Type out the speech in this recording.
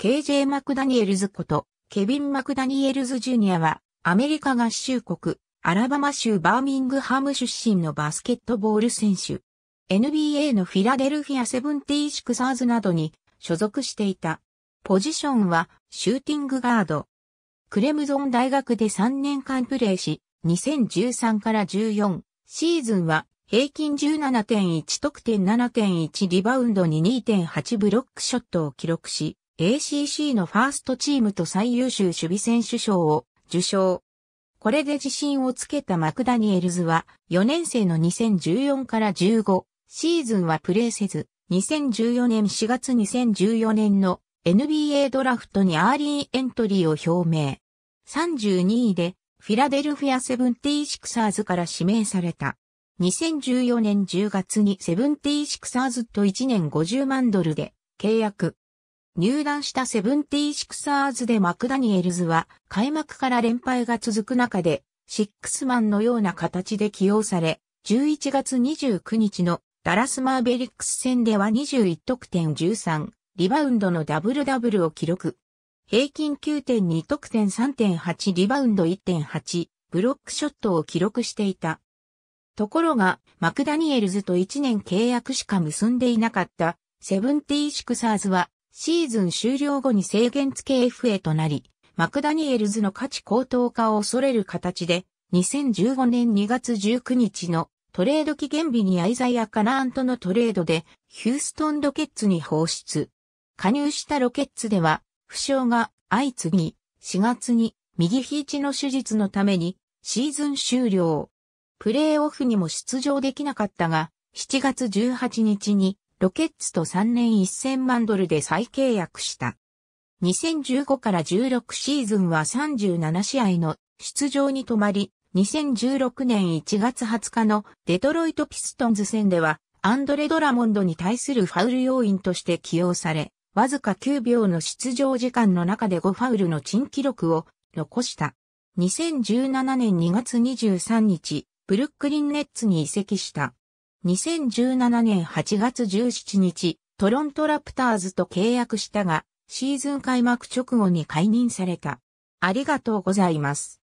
KJ マクダニエルズこと、ケビン・マクダニエルズ・ジュニアは、アメリカ合衆国、アラバマ州バーミングハム出身のバスケットボール選手。NBA のフィラデルフィアセブンティーシクサーズなどに所属していた。ポジションはシューティングガード。クレムゾン大学で3年間プレーし、2013から14シーズンは平均17.1得点7.1リバウンドに2.8ブロックショットを記録し、ACC のファーストチームと最優秀守備選手賞を受賞。これで自信をつけたマクダニエルズは4年生の2014から15シーズンはプレーせず2014年4月2014年の NBA ドラフトにアーリーエントリーを表明。32位でフィラデルフィアセブンティーシクサーズから指名された。2014年10月にセブンティーシクサーズと1年50万ドルで契約。入団したセブンティーシクサーズでマクダニエルズは開幕から連敗が続く中でシックスマンのような形で起用され11月29日のダラスマーベリックス戦では21得点13リバウンドのダブルダブルを記録。平均9.2得点3.8リバウンド1.8ブロックショットを記録していた。ところが、マクダニエルズと1年契約しか結んでいなかった、セブンティーシクサーズは、シーズン終了後に制限付け FA となり、マクダニエルズの価値高騰化を恐れる形で、2015年2月19日のトレード期限日にアイザイア・カナーンとのトレードで、ヒューストンロケッツに放出。加入したロケッツでは、負傷が相次ぎ、4月に右肘の手術のためにシーズン終了。プレーオフにも出場できなかったが、7月18日にロケッツと3年1000万ドルで再契約した。2015から16シーズンは37試合の出場に止まり、2016年1月20日のデトロイトピストンズ戦では、アンドレ・ドラモンドに対するファウル要員として起用され、わずか9秒の出場時間の中で5ファウルの珍記録を残した。2017年2月23日、ブルックリンネッツに移籍した。2017年8月17日、トロントラプターズと契約したが、シーズン開幕直後に解任された。ありがとうございます。